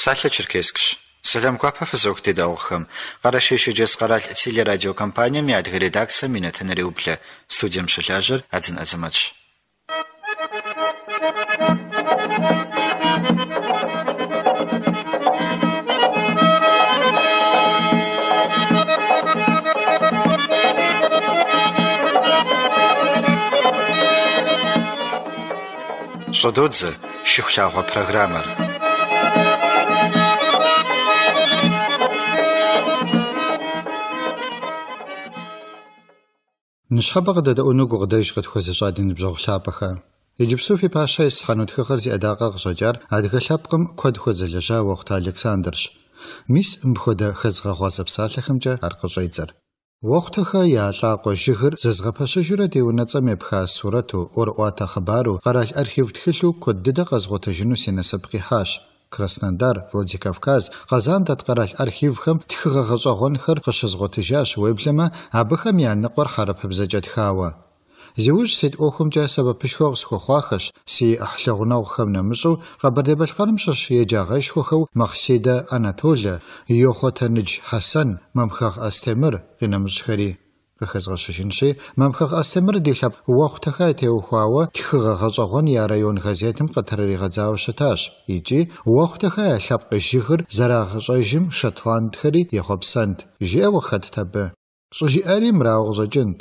Псалъэ-Черкесскщ. Сэлам гуапэ фызыху дедаухъхэм, къэрэщэщэджэс къэрал телерадиокомпанием я адыгэ редакцэм и нэтынэ реублэ. Студием щылажьэр Адзын Азаматщ. Щододзэ, щыху лъагъуэ программэр. Нишхабагада да унуг гдайшгад хөсөжадин бжоглапаха. Ижипсуфи паша исханут ххарзи адага гжажар адгалапкам код хөзэлжа вохт Александрш. Мис мбхода хызга хвасапсалахэмжа аргжайцар. Вохтха яалаа гошихэр зэзгапашшүрэ дэвнэцэм эбха сурату ор уата хабару гарал архив тхэлүү коддэдэ газгутажину синасаб гихаш. Краснодар, Владикавказ, Қазан татқараш архивхам тихыға ғазағон хыр қышызғоты жаш уэблема абыхам янны қор харапыбзе жатхауа. Зеуж сет охым жа саба пішхоғы схохуахыш, си ахлағына ғухам намышу, ғабарды башқарым шаш ежағы шхохау Мақсида Анатолия, Йохотаныч Хасан, Мамхақ Астемір, ғинамышхари. ხეზღაშიშინში მამხახ ასემერ დილაბ უახთახა ეთეუხვა თხღა ღაზაღონ ია რაიონ ღაზეთიმ ყათრერი ღაზავშთაშ იჯი უახთახა ლაბყი ჟიღრ ზარაღაშიშიმ შათლანთხრი ეხობსანთ ჟეოხათთაბე ჟიარი მრაღზაჯენთ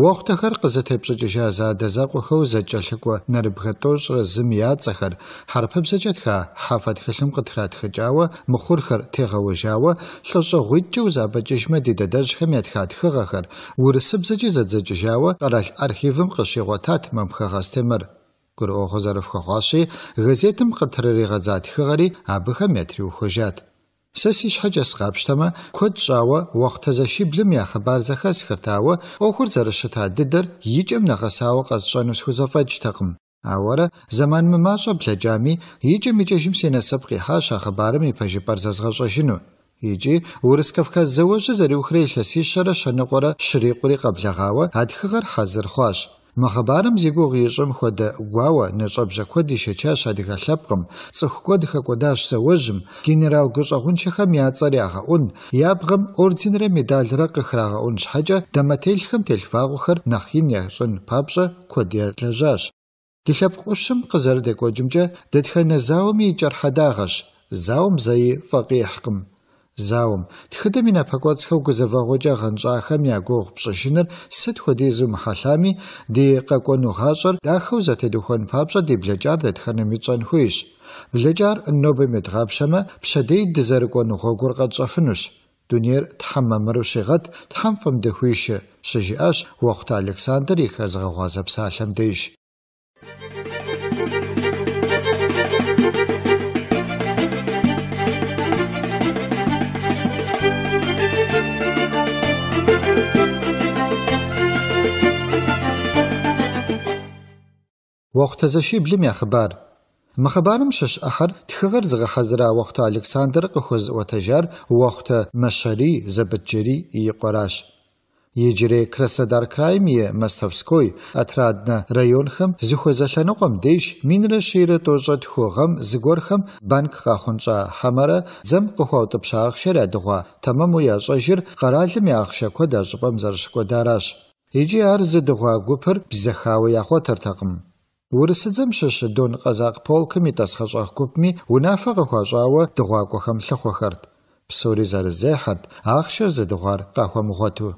Уохтахэр къызэтепщӏыкӏыжа задэзакъуэхэу зэкӏэлъыкӏуэ нэрыбгъэтӏощӏ зым я цӏэхэр хьэрыпыбзэкӏэтха хьэфэ тхылъым къытратхыкӏауэ мыхъурхэр тегъэужауэ лӏыщӏыгъуитӏкӏэ узабэкӏыжмэ ди дадэжьхэм ятха тхыгъэхэр урысыбзэкӏэ зэдзэкӏыжауэ къэралъ архивым къыщигъуэтат мэмхэгъэстемыр. Гурыӏуэгъу зэрыфхыгъуащи, газетым къытрыригъэдза тхыгъэри абыхэм ятриухыжат. Сэси шхаджас гапштама котшава вахтаза шиблем я хабар захас хыртава охур зарышта дидер ичэм нагасава қасшанус хузафачтақым авара заман мымаша бжаджами ичэм ичэшим сенасапқи ха шахабары мипажи парзазгашашину ичи урыс кавказ зауша зари ухрейша сишара шанақора шриқури қаблағава адхығар хазыр хош Махабарам зигуги ишэм хода гуауа нэшэбжа коди шэчаш адыга лэпкам, цэх код хакудаш сэуэжым генерал гушагун чэхам яцаряга он, ябгам ординра медальра кэхрага он шхаджа даматэльхам тэльфагухар нахин яшэн папша коди атлажаш. Дихэп кушым кызарды коджымча дэтхэнэ заоми ичар хадагаш, заом заи фагэхкам. Заом, тхыды мина пакуацхэу гузэвагъуэкӏэ гъэнщӏахэм я гугъу пщӏыжыныр сыт хуэдизу мыхьэлъами, ди къэкӏуэну гъащӏэр дахэу зэтедухуэн папщӏэ ди блэкӏар дэтхэнэм ищӏэн хуейщ. Блэкӏар нобэм едгъапщэмэ, пщэдей дызэрыкӏуэну гъуэгур къэтщӏэфынущ. Дунейр тхьэмэмыру щигъэт, тхьэм фэм дыхуишэ, щыжиӏащ Уахъта Александр и хэзгъэгъуазэ псалъэм деж. وقت زشی بلیم اخبار. مخبارم شش احر تخغر زغ حزرا وقت الکساندر قخوز و تجار وقت مشاری زبتجری ای قراش. یجری کرس در کرایمی مستفسکوی اترادن رایون خم زخوز شنقم دیش مین را شیر توجد خوغم زگور خم بانک خاخونجا حمره زم قخوز تبشا اخشه را دخوا تمامو یا جاجر قرالم اخشه کو در جبم زرشکو داراش. ایجی ارز دخوا گوپر بزخاو یا خوا ترتقم. Урысыдзэм щыщ Дон Къэзакъ полкым итӏэс гъэщӏагъ гупми унафэ къыхуащӏауэ дыгъуакӏуэхэм лъыхъуэхэрт, псори зэрызехьэрт, ахъшэр зыдыгъуар къахуэмыгъуэту.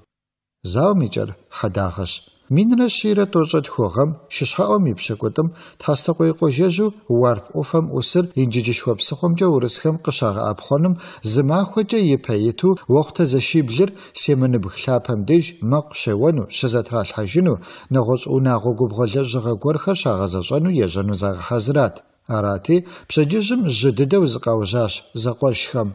Зауми кӏэр хьэдагъэщ. მინრა შეერა დოჟეთ ხოღამ შშაომ იფშეკოტამ თასტაყო იყო ჟეჟუ ვარფ ოფამ უსერ ინჯიჯი შვაფსხომჯა ურესხამ ყშაღა აფხონამ ზმა ხოჯა იფეიტუ ვოხთა ზეშიბლერ სემენი ბხლაფამ დეჟ მაყშევანუ შზათრალ ჰაჟინუ ნაღოს უნაღოგუბღოლა ჟღა გორხა შაღაზაშანუ ეჟანუ ზაღ ხაზრად არათი ფშეჯიჟიმ ჟდედევ ზყავჟაშ ზაყვაშხამ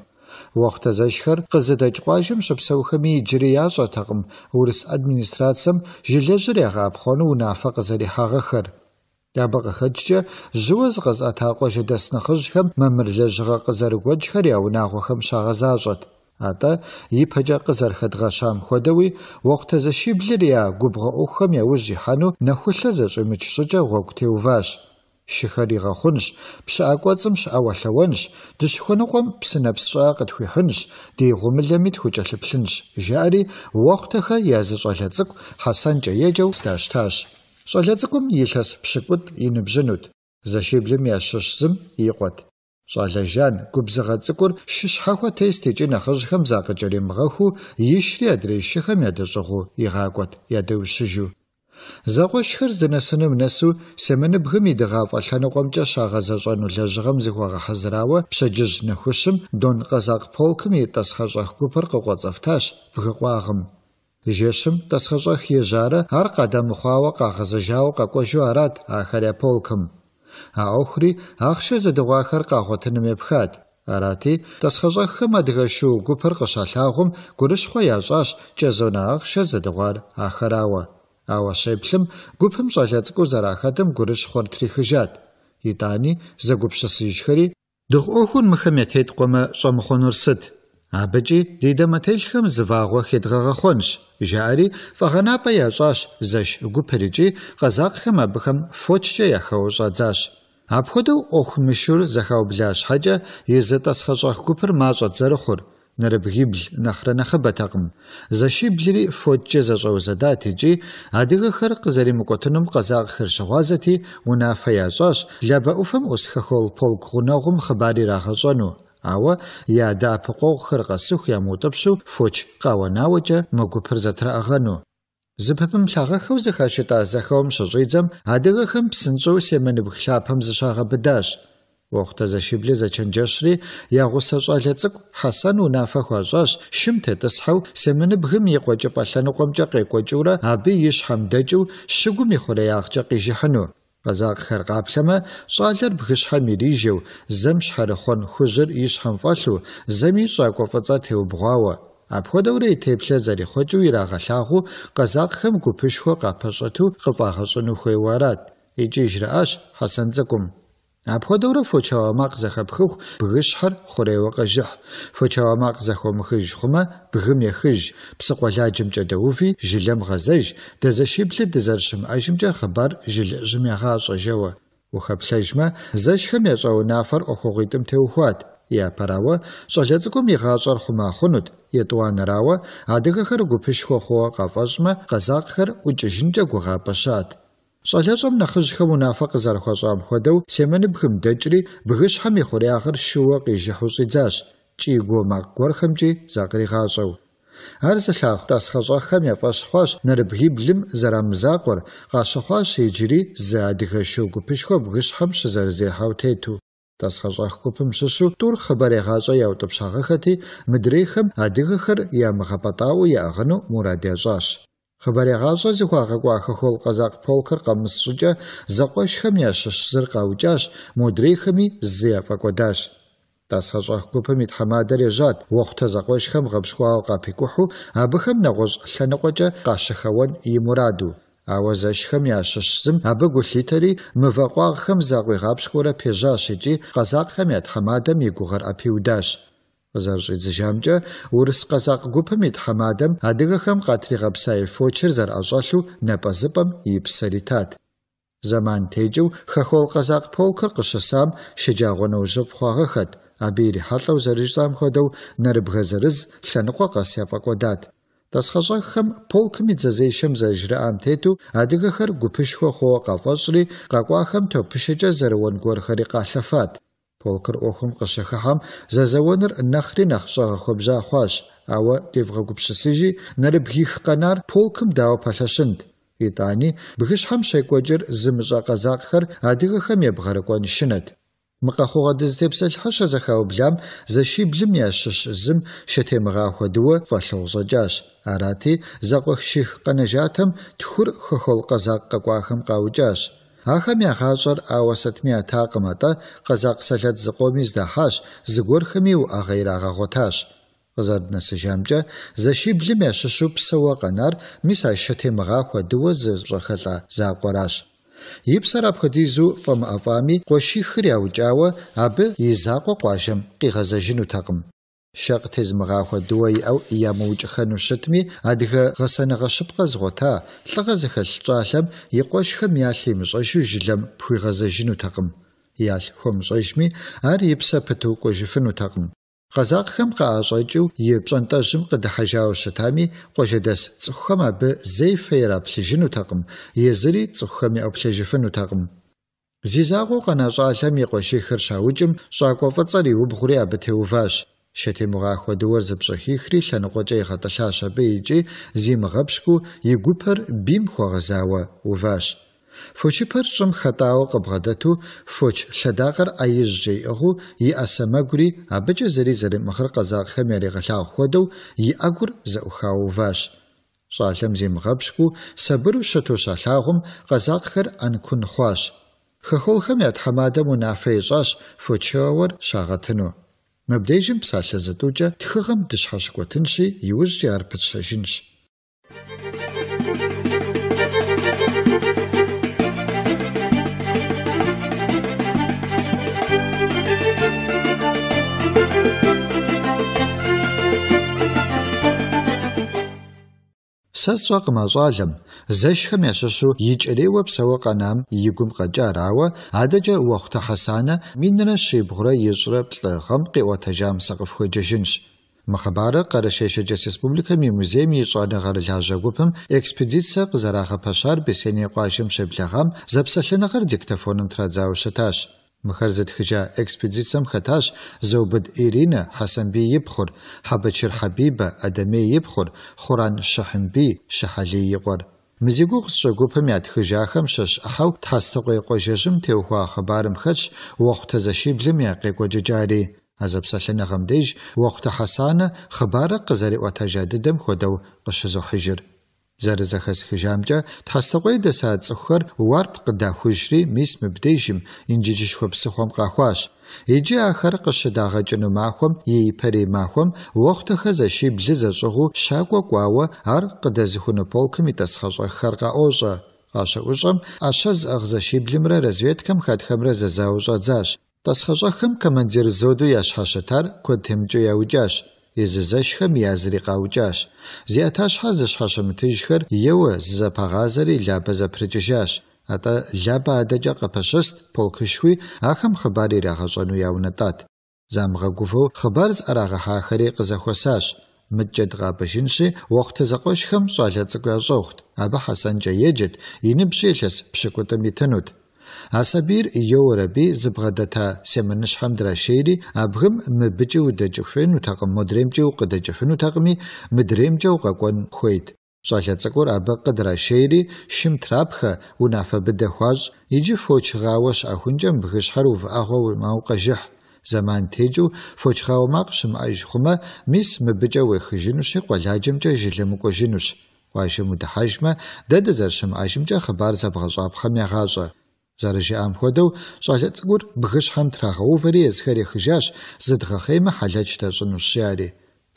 уахта зашхар кызы дэчқуажым шыпсаухыми иджири яшатақым урыс администрациям жилежри ағапхону унафа кызыри хағыхар. Дабыға хэджча жуыз қыз атақуа жедесны хыжхам мамырлы жыға кызары гуачхар я унағуахым шағазажат. Ата ипача кызар хэдға шам ходауи уахта зашиблир я губға ухам я узжихану нахуэлла зашимыч шыча гуакутеу ваш. шихаригъахъунщ, пщыӏэкӏуэцӏым щыӏэуэлъэуэнщ, дыщыхуэныкъуэм псынэпсщӏэ къытхуихьынщ, ди гъумылэми тхукӏэлъыплъынщ, жаӏэри уэхътэхэ язы щӏалэ цӏыкӏу хьэсэнкӏэ еджэу здащтащ. Щӏалэ цӏыкӏум илъэс пщыкӏут иныбжьынут, зэщиблым ящыщ зым икъуэт. Щӏалэжьан губзыгъэ цӏыкӏур щыщхьэхуэ тест икӏи нэхъыжьхэм закъыкӏэримыгъэхуу ищри адрей щыхэм ядэщӏыгъуу игъакӏуэт, ядэущыжу. Зағошхыр зынасыным нәсу семіні бүгім едіға валханы қомча шағаза жану ләжіғым зіғуаға хазырауы пша жүзіні хүшім дон қазақ полкым е тасқажақ көпір қоқоцавташ бүгі қуағым. Жешім тасқажақ ежары ар қадам қуауы қағызы жау қақожу арат ахаря полкым. А охри ақшы зәдіғуақыр қағытыным епхат. Арати, тасқажақ қым адығы шу көпір ава шэплъым гупым щӀалэ цӀыкӀу зэрахэтым гурыщ хъуртри хыжат. Итӏани, зэгупсысыжхэри, дыгъу Ӏуэхур мыхэм ятеткъуэмэ, щӀэмыхъунур сыт? Абыкӏи ди дэмытелъхэм зы вагъуэ хедгъэгъэхъунщ, жаӀэри фӀэгъэнапӀэ ящӀащ зэщ гупыр икӀи къэзакъхэм абыхэм фочкӀэ яхэущӀадзащ. Апхуэдэу Ӏуэху мышур зэхаублащ щхьэкӀэ и зытӀэсхэщӀэх гупыр мащӀэт зэрыхъур. нэрыбгибл нэхърэ нэхъыбэтэкъым. Зэщиблри фокӏкӏэ зэщӏэузэдат икӏи адыгэхэр къызэримыкӏуэтынум къэзагъхэр щыгъуазэти унафэ ящӏащ лабэ ӏуфэм ӏусхэхуэл полк гъунэгъум хъыбар ирагъэщӏэну. Ауэ я адапэ къуэгъухэр къэсыху ямыутӏыпщу фоч къауэнауэкӏэ мы гупыр зэтраӏыгъэну. Зыпэпым лъагъэхэу зэхащытӏа зэхэуэм щыщӏидзэм адыгэхэм псынщӏэу семыныбг лъапэм зыщагъэбыдащ. ოხთაზე შიბლე ზაჩან ჯაშრი ياغოსა ჭალე წკ ჰასან უნაფა ხვაჟაშ შიმთე დასხავ სემენი ბღიმ იყვაჭა პალანი ყომჭა ყეკვაჭურა აბი იშ ჰამდაჭუ შიგუ მიხოლე ახჭა ყიჟიხანუ ყაზაყ ხერ ყაფლამა ჭალერ ბღიშ ჰამირიჟუ ზემშ ხარ ხონ ხუჟერ იშ ჰამფალუ ზემი ჭაკო ფაცა თეუ ბღავა აფხოდური თეფლე ზარი ხოჭუ ირაღალაღუ ყაზაყ ხემ გუფიშ ხო ყაფაშათუ ყვაღაშონუ ხევარად იჯიშრა აშ ჰასანძაკუმ Апхадора фочава мақзаха бхух бгышхар хурева қажа. Фочава мақзахо мхыж хума бгым яхыж. Псықвала жымча дауфи жилям ғазаж. Дазашибли дазаршым ажымча хабар жилы жымя ғаш ажава. Ухаплажма зашхам яжау нафар охоғитым теухуат. Я парава шолядзгум иғашар хума хунуд. Етуан рава адыгахар гупишхо хуа қафажма ғазақхар учжинча гуға пашад. ЩӀалэщӀэм нэхъыжьхэм унафэ къызэрыхуэщӀам хуэдэу семыныбгым дэкӀри бгыщхьэм и хъуреягъыр шыуэ къижыхьу щӀидзащ, ткӀийгуэ макъ гуэрхэмкӀи закъригъащӀэу. Ар зылъагъу тӀасхъэщӀэхэм яфӀэщ хъуащ нэрыбгиблым зэрамызакъуэр, къащыхъуащ иджыри зы адыгэ шыу гупышхуэ бгыщхьэм щызэрызехьэу тету. ТӀасхъэщӀэх гупым щыщу тӀур хъыбарегъащӀэ яутӀыпщхьэххэти, мыдрейхэм адыгэхэр ямыгъэпӀэтӀауэ яӀыгъыну мурад ящӀащ. Хабаре гашази хуаха гуаха хол казак полкар камсжа зақо шхамяш шзырқа учаш модрихами зефа кодаш тас хажах купами тхамадар яжат вохта зақо шхам гапшкуа гапикуху абхам нагож ланаqoча гашхаван имураду аваза шхамяш шзым абы гулитари мваqoа хам зақо гапшкура пежашичи казак хамят хамада мигугар апиудаш ზარჟი ძჟამჯა ურს ყაზაყ გუფმით ჰამადამ ადიგახამ ყათრიღაბსაი ფოჩერ ზარ აშალუ ნაპაზაპამ იფსერითად ზამან თეჯუ ხახოლ ყაზაყ ფოლქერ ყშასამ შეჯაღონა უჟოფ ხვაღახად აბირი ჰალავ ზარჟი ზამხოდო ნერბღაზერს ლანიყვა ყასიაფაკოდად დასხაჟახამ ფოლქმით ზაზეიშემ ზაჟრა ამ თეთუ ადიგახარ გუფიშ ხო ხო ყაფაშრი ყაყვახამ თოფიშეჯა ზერვონ გორხარი ყალაფად Полкыр ӏуэхум къыщыхыхьэм зэзэуэныр нэхъри нэхъ щӏэгъэ хъуащ, ауэ девгъэгупсысыжи нэрыбгих къэнар полкым дауэ пэлъэщынт. ИтӀани бгыщхьэм щекӀуэкӀыр зымыщӀэ къэзакъхэр адыгэхэм ебгъэрыкӀуэн шынэт. Мы къэхъугъуэ дызытепсэлъхьэщэ зэхаублам зэшиблым ящыщ зым щытемыгъа хуэдууэ фӀэлъыгъу щӀэкӀащ. Арати, зэкъуэших къэнэжатэм тхур хыхуэл къэзакъ къэкӀуахэм къаукӀащ. ახამი ახაშარ ავასათმე თაყმატა ყაზაყ სალად ზყომის და ხაშ ზგორხმი უ აღერ აღაღოთაშ ზადნასე ჟამჭა ზაშიბლი მეშშუ ფსოვაყანარ მისა შეთემღა ხო დუო ზრხელა ზაყვარაშ იფსარაფხდიზუ ფამ აფამი ყოში ხრიაუჭავა აბ იზაყო ყვაშემ ყიღაზა ჟინუთაყმ шэ къытезмыгъахуэдыуэ иӀэу ямыукӀыхэну щытми, адыгэ гъэсэныгъэ щыпкъэ згъуэта, лӀыгъэ зэхэлъ кӀалъэм и къуэшхэм ялъ имыщӀэжу жылэм пхуигъэзэжынутэкъым. Ялъ хуэмыщӀэжми, ар и псэ пытукӀуэжыфынутэкъым. Къазакъхэм къаӀэщӀэкӀыу и пщӀэнтӀэжьым къыдыхьэжауэ щытами, къуажэдэс цӀыхухэм абы зей фэ ираплъыжынутэкъым, езыри цӀыхухэм яӀуплъэжыфынутэкъым. Зи закъуэу къэна щӀалэм и къуэшейхэр щаукӀым, щӀакӀуэ фӀыцӀэр иубгъури абы теуващ. щытемыгъахуэдэуэр зэпщӀэхихри лъэныкъуэкӀэ игъэтӀылъащ абы икӀи зимыгъэпщкӀуу и гупэр бим хуэгъэзауэ уващ. Фочыпэр щӀым хэтӀауэ къыбгъэдэту фоч лъэдакъэр Ӏеиж жеӀыгъыу и Ӏэсэмэгури абыкӀэ зэри зэримыхъыр къэзакъхэм яригъэлъагъу хуэдэу и Ӏэгур зэӀухауэ уващ. ЩӀалэм зимыгъэпщкӀуу сабыру щыту щалъагъум къэзакъхэр Ӏэнкун хъуащ. Хохолхэм я тхьэмадэм унафэ ищӀащ фочыуэр щагъэтыну. Мабдежим псалъэ зытӏукӏэ тхыгъэм дыщхьэщыкӏуэтынщи иужькӏи ар пытщэжынщ. Сэ сщӏэкъым а щӏалэм, зэшхэм ящыщу икӏэрейуэ псэуэ къэнам и гум къэкӏарауэ адэкӏэ уэхъутэ хьэсанэ минрэ щибгъурэ ищӏрэ плӏы гъэм къиӏуэтэжам сэ къыфхуэджэжынщ. Мы хъыбарыр Къэрэщей Шэджэс Республикэм и музейм и щӏанэ гъэрылажьэ гупым экспедицэ къызэрагъэпэщар Бесеней къуажэм щеблэгъам зэпсэлъэныгъэр диктофоном традзауэ щытащ. Мыхэр зытхыжа экспедицием хэтащ Зэубыд Ирина Хьэсэнбий ипхъур, Хьэбэчыр Хьэбибэ Адэмей ипхъур, Хъуран Шыхьымбий Шыхьэлей икъуэр. Мы зи гугъу сщӀэгупым я тхыжахэм щыщ Ӏыхьэу тхьэстэкъуейкъуэ жэжьым теухуа хъыбарым хэтщ уэхъутэ зэшиблым я къекӀуэкӀыкӀари. А зэпсалъэныгъэм деж уэхъутэ хьэсанэ хъыбарыр къызэриӀуэтэжа дыдэм хуэдэу къыщызохьыжыр. ЗэрызэхэсхыжамкӀэ тхьэстэкъуей дэса цӀыхухэр Уарп къыдахужри мис мыбдежым инджыжьышхуэ псыхъуэм къахуащ. Иджы ахэр къыщыдагъэкӏыну махуэм и пэрей махуэм уэхъутэхэ зэщиблы зэщӏыгъуу щакӏуэ кӏуауэ ар къыдэзыхуну полкым и тӏасхъэщӏэххэр къаӏуощӏэ. КъащэӀущӀэм Ӏэщэ зыӀыгъ зэщиблымрэ разведкэм хэтхэмрэ зэзаущӏэдзащ. ТӀасхъэщӀэхэм командир зоду ящхьэ щытар куэд темыкӀыу яукӀащ езызэшхэм язри къаукӀащ. Зи Ӏэтащхьэ зыщхьэщымытыжхэр еуэ зызэпагъазэри лабэ зэпрыкӀыжащ. АтӀэ жьабэ адэкӀэ къыпэщыст, полкышхуи ахэм хъыбар ирагъэщӀэну яунэтӀат. Замыгъэгувэу хъыбар зыӀэрагъэхьахэри къызэхуэсащ. МыткӀэ дыкъабэжынщи, уэхътэ зэкъуэшхэм щӀалэ цӀыкӀу ящӀэхут, абы ХьэсэнкӀэ еджэт, и ныбжьи илъэс пщыкӀутӀым итынут. А сабийр йоуэр аби зыбгъэдэта семыныщхьэм драшейри, абгым мыбыкӀи удэкӀыфынутэкъым, мудреймкӀи укъыдэкӀыфынутэкъыми, мыдреймкӀэ укъэкӀуэн хуейт. Шаша цакур абы къыдра шейри, шым трапха, унафа бэдэ хуаш, иджи фоч гауаш ахунчан бхышхар уфагуа уимау кажих. Заман тежу фоч гау мак шым айж хума, мис мэбэча уэхы жинуши гуаладжамча жилэмуко жинуш. Ваши мудахажма дады зар шым айжимча хабар забгал жабха мягажа. Зарыжи ам ходау, шаша цакур бхышхам трага уфари эзхари хыжаш, зыдгахэйма халячта жинушшиари.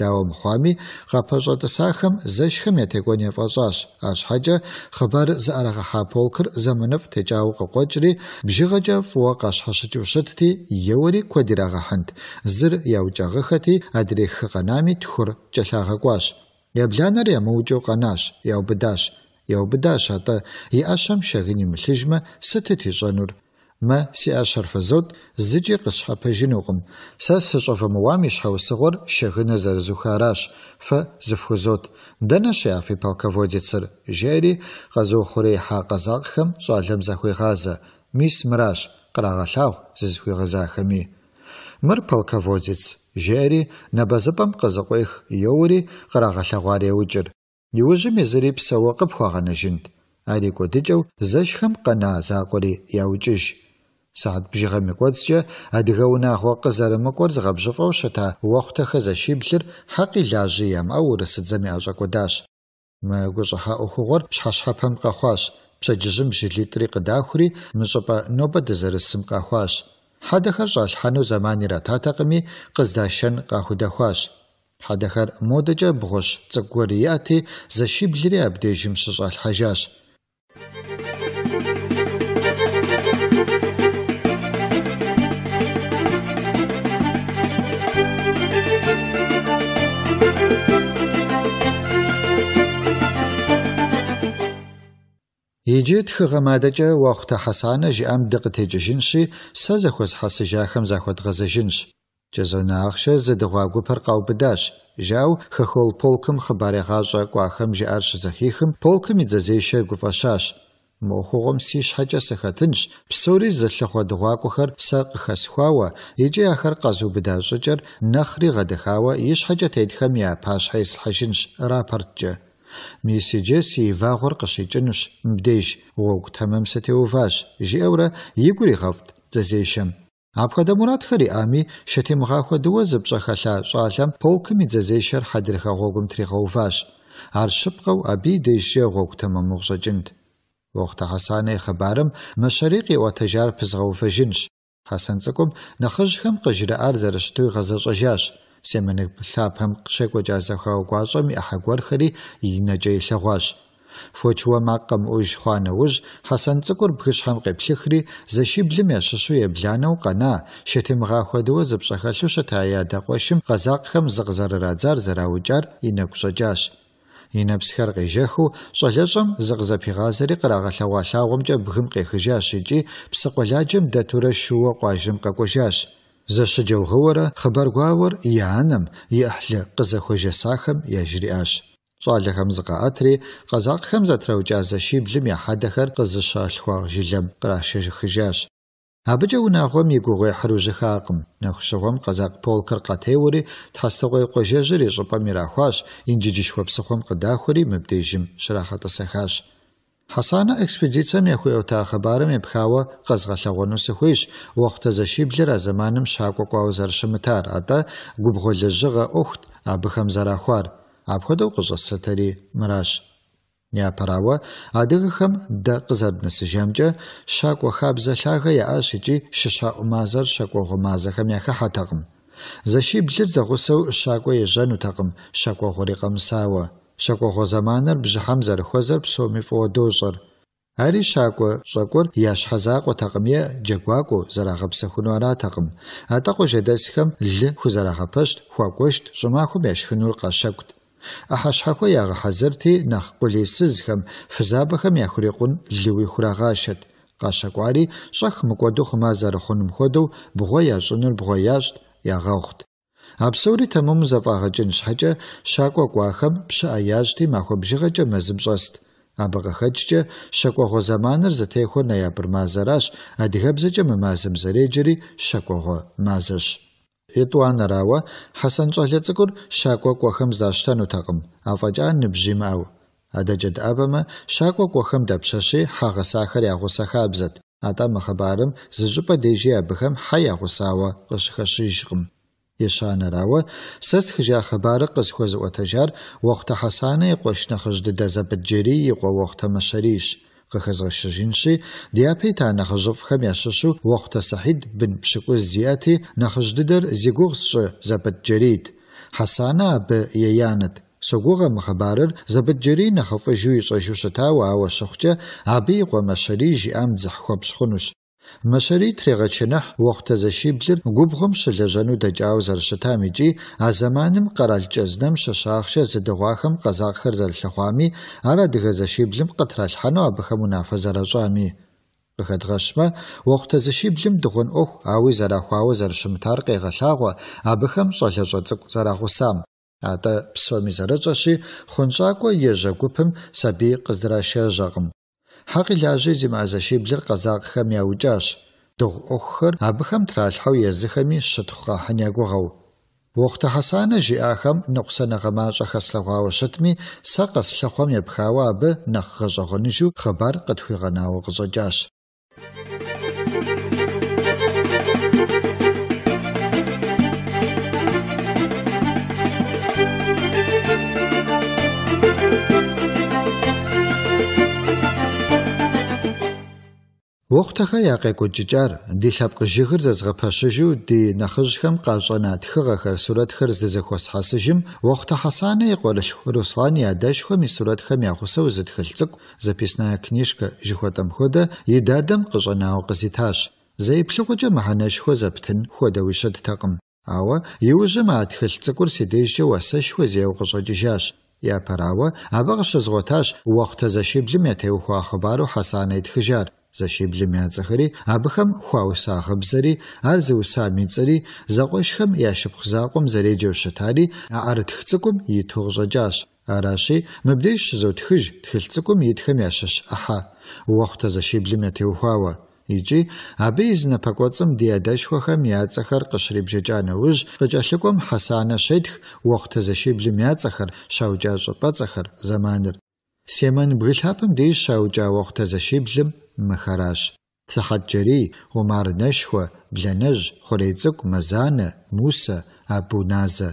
Даумыхъуами, гъапэщӏэ тӏысахэм зэшхэм я текӏуэн яфӏэщӏащ, арщхьэкӏэ хъыбар зыӏэрыгъэхьа полкыр зэманыфӏ текӏауэ къыкъуэкӏри, бжыгъэкӏэ фӏыуэ къащхьэщыкӏыу щытти, еуэри куэд ирагъэхьэнт, зыр яукӏагъэхэти, адрейх къэнами тхур кӏэлъагъэкӏуащ. Я бланэр ямыукӏэу къэнащ, яубыдащ. Яубыдащ атӏэ, и ӏэщэм шагын имылъыжмэ, сытыт ищӏэнур? мэ си ӏэ щэрфызот зыкӏи къысщхьэпэжынукъым. Сэ сыщӏэвымыуам и щхьэусыгъуэр щыгынэ зэрызухаращ. Фэ зыфхузот. Дэнэщ я фи полководецыр? – жери къэзыухъурейхьа къэзакъхэм щӏалэм захуегъазэ. Мис мыращ, кърагъэлъагъу зызыхуегъэзахэми. Мыр полководец, жери набэзыпӏэм къызыкъуех еуэри кърагъэлъэгъуар еукӏыр. Иужьым езыри псэуэ къыпхуагъэнэжынт. Ари кӏуэдыкӏэу зэшхэм къэна закъуэри яукӏыж. საათ ბჟიღე მეკვაცჭე ადიღე უნახვა ყზარე მოკვარ ზღაბჟიყავშეთა უახვთახე ზაშიბლირ ჰაყი ლაჟიამ აურესი ძემი აჟაკო დაშ მეგუშა ოხუღორ ფშაშაფემ ყახვაშ ფშაჯიჟიმ ჟილიტრი ყდახვრი ნუშოპა ნობა დეზერესიმ ყახვაშ ჰადახარ ჟალ ჰანუ ზამანირა თათაყმი ყზდაშენ ყახუდახვაშ ჰადახარ მოდეჯა ბღოშ ცგვერიათი ზაშიბლირი აბდეჟიმ შაშალ ჰაჟაშ Иджит хыгъамадэкӏэ уахъта хасанэ жиӏам дыкъытеджэжынщи, сэ зэхуэс хьэсыжахэм захуэдгъэзэжынщ. Чэзэнахъшэ зэдыгъуагупэр къаубыдащ. Жау хэхол полкым хъыбар егъащӏэ кӏуахэм жиӏар щызэхихым, полкым и дзэзешэ гуфӏэщащ. Мо хугъуэм си щхьэкӏэ сыхэтынщ, псори зылъыхъуэ дыгъуакӏуэхэр сэ къыхэсхуауэ, икӏи ахэр къэзубыда щӏыкӏэр нэхъри гъэдыхауэ и щхьэкӏэ тетхэм я пащхьэ ислъхьэжынщ рапортчэ. მისი ჯესი ვაღორ ყშიჭნუშ მდეშ ვოგ თამამსეთე უვაშ ჟეურა იგური ღავთ ძეზეშემ აფხადა მურათხარი ამი შეთიმღახვა დუაზ ბწახალა შალამ პოლკმი ძეზეშარ ჰადრიხა ღოგუმ თრიხა უვაშ არ შპყავ აბი დეშე ღოგ თამამ ოღჟაჯინდ ოღთა ჰასანე ხბარმ მშრიყი ვათაჟარ ფზღა უფეჟინშ ჰასან ცკუმ ნახაჟხამ ყჟირა არ ზარშ თუი ღაზაჟაშ სემენი ფლაფემ შეგვეჯა ზახაო გვაწომ ახაგვარხრი იინაჯე ილღვაშ ფოჩვა მაყამ უშ ხანოუშ ჰასან ცკურ ბხშამ ყებშიხრი ზეშიბლი მეშშუ ებლანო ყანა შეთემღა ხედო ზბშახალშუ შეთაია დაყოშიმ ყაზაყხემ ზღზარა ძარ ზრაუჭარ ინაკშოჯაშ ინაფსხარ ყეჟეხუ შაჟაშამ ზღზაფიღაზერი ყრაღალავა ლაღომჭა ბხიმ ყეხჟაშიჯი ფსყოლაჯემ დათურა შუა ყაჟემ ყაკოჟაშ зэщыджэугъыуэ хъыбар гуауэр и анэм и ӏыхьлы къызэхуэжэсахэм яжриӏащ щӏалэхэм зыкъаӏэтри къэзакъхэм зэтраукӏа зэщиблым я хьэдэхэр къызыщалъхуагъ жылэм кърашэжыхыжащ абыкӏэ унагъуэм и гугъуехьыр ужьыхакъым нэху щыгъуэм къэзакъ полкыр къатеуэри тхьэстыкъуей къуажэжьыр и щӏыпӏэм ирахуащ инджыджышхуэ псыхъуэм къыдахуэри мыбдежым щрахьэтӏысэхащ Хьэсанэ экспедицием яхуеута хъыбарым епхауэ къэзгъэлъэгъуэну сыхуейщ уэхътэ зэщиблэр а зэманым щакӀуэ кӀуауэ зэрыщымытар, атӀэ губгъуэлэжьыгъэ Ӏуэхут абыхэм зэрахуар. Апхуэдэу къыщӀэсэтэри мыращ. Япэрауэ, адыгэхэм дэ къызэрынэсыжамкӀэ щакӀуэ хабзэ лъагэ яӀащ икӀи щыщаӀу мазэр щакӀуэгъуэ мазэхэм яхыхьэтэкъым. Зэщиблыр зэгъусэу щакӀуэ ежьэнутэкъым, щакӀуэгъуэри къэмысауэ. щакӀуэгъуэ зэманыр бжьыхьэм зэрыхуэзэр псоми фӀыуэ дощӀэр. Ари щакӀуэ щӀэкӀуэр я щхьэ закъуэтэкъым е джэгуакӀуэу зэрагъэпсэхуну аратэкъым. АтӀэ къуажэдэсхэм лы хузэрагъэпэщт, хуакӀуэшт, щӀымахуэм яшхынур къащэкӀут. Ӏыхьэщхьэхуэ ягъэхьэзырти нэхъ къулейсызхэм, фызабэхэм яхурикъун лыуи хурагъащэт. КъащэкӀуари щӀэх мыкӀуэду хъума зэрыхъунум хуэдэу бгъуэ ящӀынур бгъуэящӀт, ягъэгъут. აბსური თემომ ზაფაღაჯენ შაჭა შაკვა კვახამ ფშაიაშთი მახობჟიღაჭა მეზმჟესთ აბაღაჭჭა შაკვაღო ზამანერ ზეთეხო ნაიაბრ მაზარაშ ადიღებზეჭა მემაზემ ზერეჯერი შაკვაღო მაზაშ ეტუანარავა ჰასან ჭალეწკურ შაკვა კვახამ ზაშთან უთაყმ აფაჭა ნბჟიმავ ადაჯად აბამა შაკვა კვახამ დაფშაში ჰაღასახარი აღოსახაბზად ატა მახაბარმ ზჟუპა დეჟი აბხამ ჰაიაღოსავა ყშხაშიშღმ ешанэрауэ сэ стхыжа хъыбарыр къысхуэзыӀуэтэжар уэхътэ хьэсанэ и къуэш нэхъыжь дыдэзэпыджэри и къуэ уэхътэ мыщэрийщ къыхэзгъэщэжынщи, ди япэ ита нэхъыжьыфӀхэм ящыщу уэхътэ сахьид бын пщыкӀуз зиӀэти, нэхъыжь дыдэр зи гугъущӀы зэпытджэрийт. Хьэсанэ абы еянэт. Согугъэ мы хъыбарыр зэпытджэрий нэхъыфӀыжу ищӀэжу щытауэ, ауэ щыхъукӀэ, абы и къуэ мэщэрий жиӀам дзыхь хуэпщ хъунущ. მასერი თრიღაჩენა ვახთაზაშიბლი გუბღომ შელაჟანუ დაჭავზარშთამიჯი აზამანიმ ყარალჭაზდამ შაშახშა ზედღვახამ ყაზახხერ ზალხვამი არადღაზაშიბლი მყთრალხანო აბხამუნაფაზარაჟამი ხედღაშმა ვახთაზაშიბლი დღონ ოხ ავი ზარახვავო ზარშმთარ ყეღალაღვა აბხამ შაშაშაწკ ზარახოსამ ატა ფსომი ზარაჭაში ხონჭაკო ეჟაგუფემ საბი ყზრაშა ჟაღმ Хьэ къилажьэ зи мазэщиблыр къэзакъхэм яукӀащ, дыгъу Ӏуэхухэр абыхэм тралъхьэу езыхэми щытхъу къахьэн ягугъэу. Уохътэ Хьэсанэ жиӀахэм ныкъусэнэ мащӀэ хэслъэгъуауэ щытми, сэ къэслъыхъуэм епхауэ абы нэхъ гъэщӀэгъуэныжу хъыбар къытхуигъэнауэ къыщӀэкӀащ. ვოხთახა яყეკო ჯიჯარ დიშაპყ ჟიღრ ზაზღაფაშეჟუ დი ნახოჟხამ ყაშანა თხღახარ სურათხარ ზეზეხოს ჰასეჟიმ ვოხთახასანე ყოლეშ ხუროსანი ადაშხომი სურათხამ ახოსა უზეთხელწკ ზაფისნაა კნიშკა ჟიხოტამ ხოდა იდადამ ყაშანაო ყზითაშ ზეიფლიხოჯა მაჰანაშხო ზაფთინ ხოდა ვიშად თაყმ ავა იუჟა მათხელწკურ სედეჟე ვასაშხო ზეუყოჟოჯიშაშ ია პარავა აბაღშ ზღოთაშ ვოხთაზაშიბლი მეთეუხო ახბარო ჰასანე თხჟარ за шиблеме ацхри абхам хуауса хабзри алзу самицри заqoшхам яшбх заqom зареджошатари артхцкум итугжаджаш араши мбдиш зотхж тхэлцкум итхэм яшш аха уахта за шиблеме теухава иджи абе изнапакоцм диадашхохам яцхар кшрибжаджанауж къычалъкум хасана шетх уахта за шиблеме ацхар шауджаш пацхар заманр семан бгылхапм диш шауджа уахта за шиблеме مخراش تحجري عمر نشو بلنج خليزك مزان موسى ابو نازا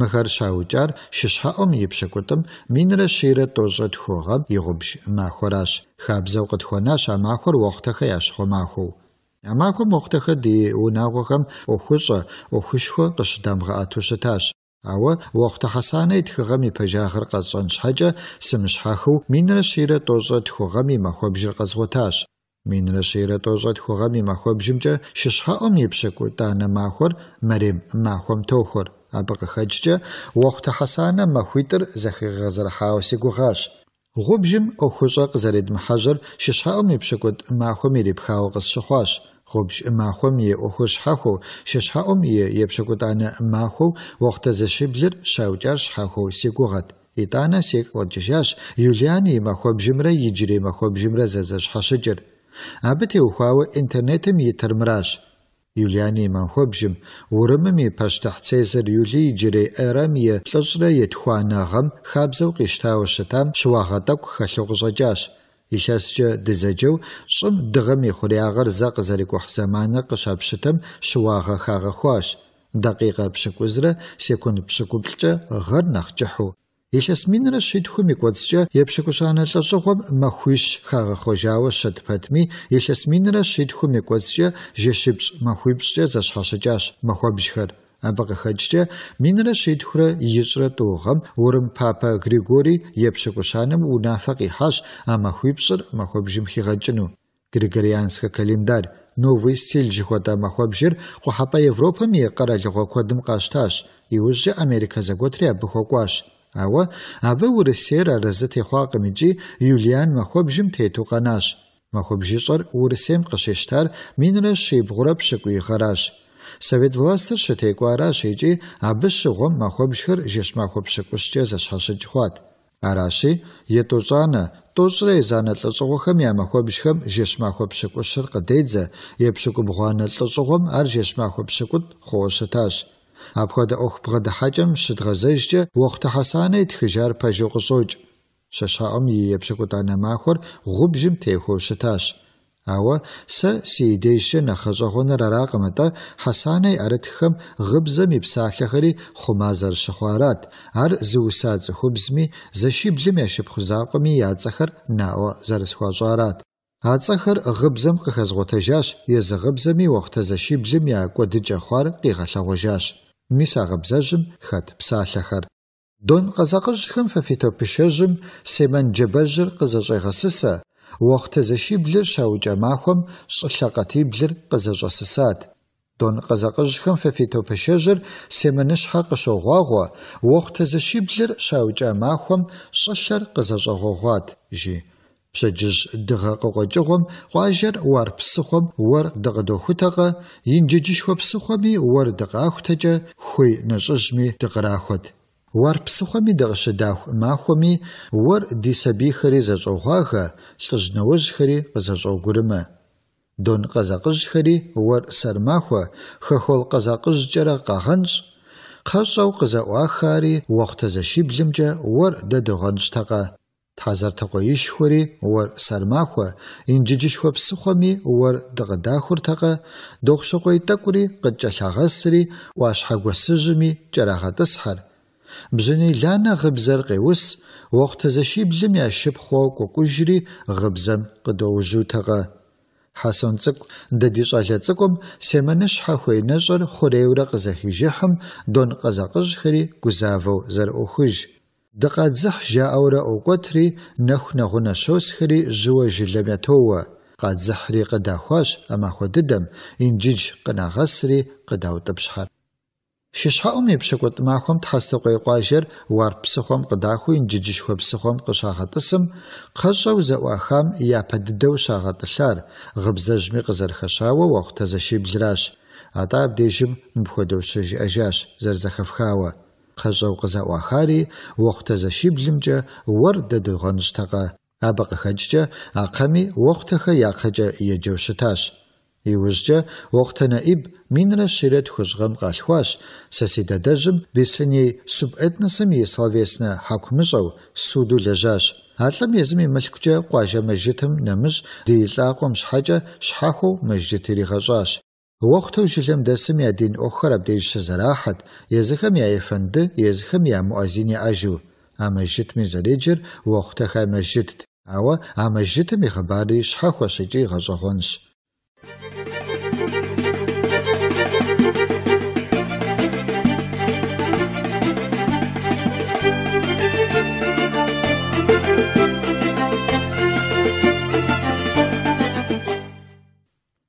مخر شاوچار ششها ام يبشكوتم مين رشيرة توجد خوغم يغبش ماخوراش خابزو قدخوناش ماخور وقتخ ياشخو ماخو ماخو مقتخ دي وناغوخم اخوش اخوشخو قشدامغ اتوشتاش ауа уақыты хасаны тхығами пажахыр қасан шхача сым шхахыу минра шира тоза тхығами махуабжыр қазғоташ. Минра шира тоза тхығами махуабжымча шишхаом епшеку тана махуар марим махуам тохур. Абы қыхачча уақыты хасаны махуитыр захиғазыр хаоси гуғаш. Губжим охуша қызарид мхажыр шишхаом епшекуд махуам ерипхау қыз шухаш. خوبش اما خمیه و خوش شش ها امیه یه پشکودان اما وقت زشی بزر شاوچارش حاکو سیگوغات ایتانا سیگ و یولیانی ما خوب جمره ی جری ما خوب جمره زدش حاشیر عبتی و خواه اینترنت ترمراش یولیانی من خوب جم ورم می پشت سیزر یولی جری ایرامیه تجربه یه خوانه غم خب زوقش تا و شتام شواغتا ишасча дезэджэу шӏым дыгъэм ихъуреягъэр зэ къызэрекӏухь зэманэ къыщапщытым шыуагъэ хагъэхуащ дакъикъэ пшӏыкӏузрэ секунд пшӏыкӏуплӏкӏэ гъэр нахь кӏыхьу илъэс минрэ шъитхум икӏоцкӏэ епщыкӏушанэ лӏэшӏыгъом махуищ хагъэхъожьауэ щыт пэтми илъэс минрэ шъитхум икӏоцкӏэ жэщыпшӏ махуипшӏкӏэ зэшъхьэшӏыкӏащ махуэбжьхэр Абы къыхэкӏкӏэ минрэ щитхурэ ищӏрэ тӏу гъэм Урым Папэ Григорий епщыкӏущанэм унафэ къихьащ а махуипщӏыр махуэбжьым хигъэкӏыну. Григорианскэ календарь «Новый стиль» жыхуэтӏа махуэбжьыр Кхъухьэпӏэ Европэм и къэралыгъуэ куэдым къащтащ, иужькӏэ америка зэгуэтри абы хуэкӏуащ. Ауэ абы Урысейр арэзы техъуакъым икӏи Юлиан махуэбжьым тету къэнащ. Махуэбжьищӏэр Урысейм къыщещтар минрэ щибгъурэ пщыкӏуигъэращ. Совет власта шетекуара шейчи абышыгом махобшхыр жешмахобшыкушча за шашычхват. Араши етожана тожрэ зана лъыжыгъохэм я махобшхэм жешмахобшыкушыр къыдедзэ, епшыку бгъуанэ лъыжыгъом ар жешмахобшыкут хошэтаж. Апхуэдэ ӏуэху бгъэдыхьэкӏэм щыдгъэзэжкӏэ уэхъу хасанэ тхыжар пэжу къыщӏокӏ. Шэшаӏэм и епщыкӏутӏанэ махуэр гъубжьым техуэу щытащ. Ауэ сэ си идейщи нэхъэщӏэгъуэныр аракъым, атӏэ Хьэсанэ и ӏэрытххэм гъыбзэм и псалъэхэри хъума зэрыщыхъуарат, ар зыуса цӏыхубзми зэшиблым ящыпхъу закъуэми я цӏэхэр наӏуэ зэрысхуащӏарат. А цӏэхэр гъыбзэм къыхэзгъуэтэжащ, езыгъыбзэми уэхътэ зэшиблым я кӏуэдыкӏэ хъуар къигъэлъэгъуэжащ. Мис а гъыбзэжьым хэт псалъэхэр. Дон къэзакъыжьхэм фэ фи топышэжьым Семэн джэбэжьыр къызэщӏегъэсысэ, Уахътэ-зэшиблыр щаукӏа махуэм щӏылъэ къатиблыр къызэщӏэсысат. Дон къэзакъыжьхэм фефетопэщэжьыр семыныщхьэ къыщогъуагъуэ, уахътэ-зэшиблыр щаукӏа махуэм щӏылъэр къызэщӏэгъуэгъуат, жи. Пщэдджыжь дыгъэ къыкъуэкӏыгъуэм къуажэр уар псыхъуэм уэр дыкъыдохутэкъэ, инджэджышхуэ псыхъуэми уэр дыкъахутэкӏэ хуей нэщӏыжьми дыкърахуэт. Уарпсыхъуэми дыкъыщыдаху махуэми уэр ди сабийхэри зэщӀогъуагъэ, лӀыжь нэужьхэри къызэщӀогурымэ. Дон къэзакъыжьхэри уэр сэрмахуэ, хэхол къэзакъыжькӀэрэ къагъэнщ, кхъэщӀэу къызэӀуахари уэхътэ зэшиблымкӀэ уэр дэ дыгъэнщтэкъэ. Тхьэзэртыкъуеишхуэри уэр сэрмахуэ, инджыджышхуэ псыхъуэми уэр дыкъыдахуртэкъэ, дохъущыкъуей тӀэкӀури къыткӀэлъагъэсри Ӏуащхьэ гуэсыжьми кӀэрагъэтӀысхьэр, Бжьыней ланэ гъыбзэр къеус, уэхътэ зэшиблым я шыпхъуэу кӀуэкӀужри гъыбзэм къыдоужьутэкъэ. Хьэсэн цӀыкӀу дэди щӀалэ цӀыкӀум семаныщхьэ хуейнэщӀэр хъурейуэрэ къызэхижыхьым дон къэзакъыжьхэри гузавэу зэрыӀуохыж. Дыкъадзыхь жаӀэурэ ӀуокӀуэтри нэху нэгъунэ щосхэри жьыуэ жылэм ятоуэ. Къадзыхьри къыдахуащ Ӏэмахуэ дыдэм, инджыдж къынагъэсри къыдаутӀыпщхьэр. შეშაომ ეფშეკოთ მახომ თასოყე ყვაჟერ ვარ ფსხომ ყდახუინ ჯიჯიშხვე ფსხომ ყშაღატსм ყაშავ ზაუახამ იაფადდეუ შაღატლარ ღბზაჟმი ყზერხაშავა ვახთაზე შიბზრაშ ატაბ დეჟიმ მფხედოვ შეჟი აჟაშ ზერზახავხავა ყაშავ ყზაუახარი ვახთაზე შიბზიმჯა ვარ დედოღანშთაყა აბაყ ხაჯჯა აყამი ვახთახა იაყჯა იეჯოშთაშ Иужькӏэ Уахътэнэӏиб минрэ щирэ тхущӏгъэм къалъхуащ сэ си дадэжьым Беслъэней субэтносым и словеснэ хьэкумыщӏэу суду лэжьащ. АлӀым езым и мылъкукӀэ къуажэ мэжытым нэмыщӀ ди лӀакъуэм щхьэкӀэ щхьэхуэу мэжыт иригъэщӀащ. Уэхъутэу жылэм дэсым я дин ӏуэхухэр абдеж щызэрахьэт, езыхэм я ефэнды, езыхэм я муӏэзин яӏэжу. А мэжытми зэреджэр уэхъутэхэ мэжытт, ауэ а мэжытым и хъыбари щхьэхуэщ икӏи гъэщӏэгъуэнщ.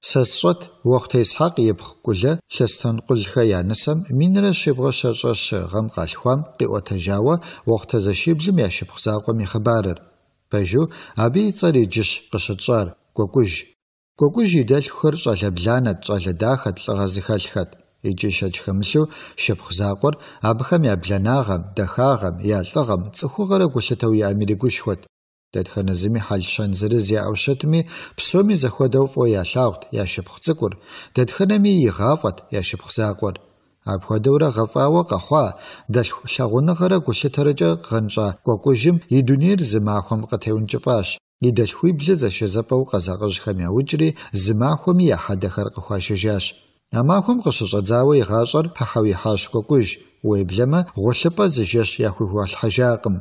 Сасрат уахта исхак епхкуле лэстан кулха янасам минра шибгъа шашаш гъам къалхуам къиотэжауа уахта зашиблым яшибгъ закъом ихъбарыр. Пэжу аби цари джиш къышачар гокуж. Гокуж идэлхэр чалэ блана чалэ дахэ тлыгъа зыхалхат. Иджи шачхэмлу шибгъ закъор абхэм я блана гъам дахагъам я лъыгъам цӏыхугъэрэ гулъытэу я америгушхэт. დეთხანაზიმი ჰალშანზერე ზიაავშეთმი ფსომი ზახვადავ ფოიალავთ იაშიფხცკურ დეთხანემი იღავთ იაშიფხსაყურ აფხადავრა ღაფავა ყახვა და შაღუნაღარა გუშეთარეჭა ღანჭა გოკუჟიმ იდუნიერ ზმახომ ყთეუნჭფაშ იდაშუიბზე ზაშეზაპავ ყაზაყაჟხემი აუჭრი ზმახომი ახადახარ ყახვაშეჟაშ ამახომ ყშშაძავე ღაშარ ფახავი ჰაშ გოკუჟი уеблэмэ гъулъыпӀэ зыжэщ яхуигъуалъхьэжакъым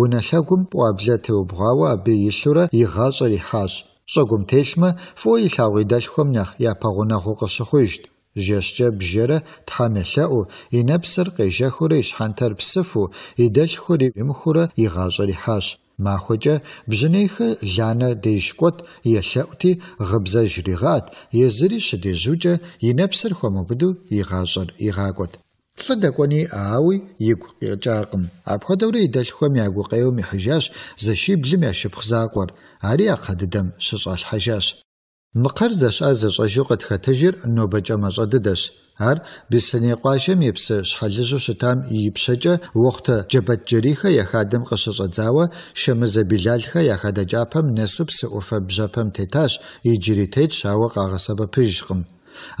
унэлъэгум пӀуаблэ теубгъуауэ абы илъурэ и гъащӀэр ихьащ щӀыгум телъмэ фӀыуэ илъагъу и дэлъхум нэхъ япэгъунэгъуу къыщыхъужт жэщкӀэ бжэрэ тхьэм елъэӀу и нэпсыр къежэхуурэ и щхьэнтэр псыфу и дэлъхур имыхуурэ и гъащӀэр ихьащ махуэкӀэ бжьынейхэ ланэ деж кӀуэт елъэӀути гъыбзэ жригъат езыри щыдежукӀэ и нэпсыр хуэмыубыду и гъащӀэр игъакӀуэт ლდაკონი აუი იგუჭაყმ აფხოდური დალხომი აგუყეუმი ხაჟას ზაშიბლიმ აშფხზაყვარ არი ახადდამ შშალ ხაჟას მყარ ზაშაზ ზაშუყეთ ხათაჟირ ნობაჭამაზადდეს არ ბისენი ყვაშემ იფსე შხალეჟო შთამ იფშეჭა ვოხთა ჯაბაჯრიხა ეხადემ ყშშაძავა შემზებილალხა ეხადაჯაფამ ნესუფს უფებჟაფამ თეთაშ იჯრითეთ შავა ყაღასაბა ფიჟხმ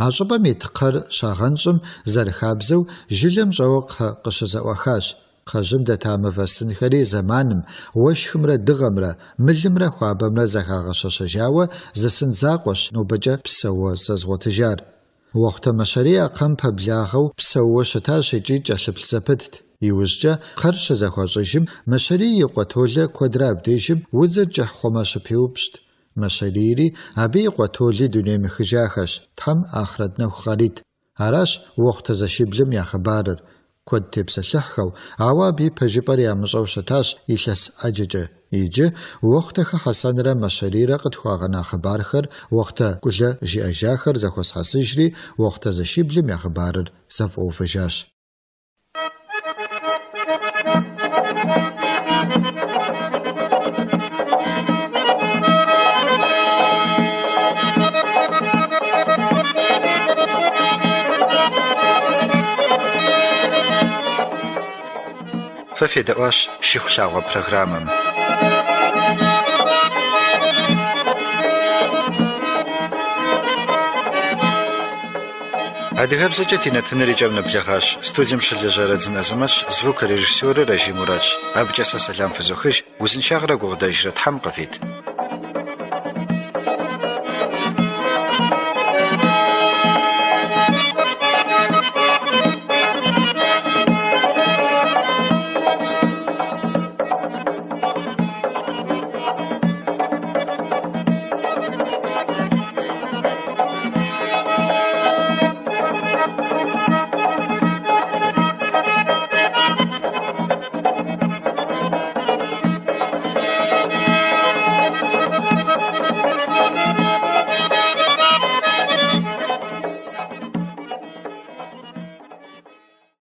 А щӏыпӏэм ит кхъэр щагъэнщӏым зэрыхабзэу жылэм щӏэуэ къыщызэӏуахащ. Кхъэжьым дэта мывэсынхэри зэманым, уэшхымрэ дыгъэмрэ, мылымрэ хуабэмрэ зэхагъэщэщэжауэ зысын закъуэщ нобэкӏэ псэуэ зэзгъуэтыжар. Уэхъутэ мащэрей акъэм пэблагъэу псэууэ щытащ икӏи кӏэлъыплъ зэпытт. Иужькӏэ кхъэр щызэхуащӏыжым, мащэрей и къуэтолэ куэдрэ абдежым удзыр кӏыхь хъуэмэ щыпеупщӏт. Мэщэрири абы и къуатоли дунейм ихыжахэщ, Тхьэм ахърэт нэху къаритӀ. Аращ уэхъутэ зэщиблым я хъыбарыр. Куэд тепсэлъыхъхэу, ауэ абы и пэжыпӀэр ямыщӀэу щытащ илъэс ӀэджэкӀэ. Иджы уэхъутэхэ Хьэсэнрэ Мэщэрирэ къытхуагъэна хъыбархэр уэхъутэ Кӏулэ жиӀэжахэр зэхуэсхьэсыжри, уэхъутэ зэщиблым я хъыбарыр зэфӀэувэжащ. эфирде ваш шихлява программа. Адыгабзэчэ тіна тэнэрэчэвна бляхаш, студзім шэлэжа радзіна замаш, звукарэжэсёры Ражі Мурач, абчаса салям фэзухэш, узэншагра гуғда жрэт хам кафэт.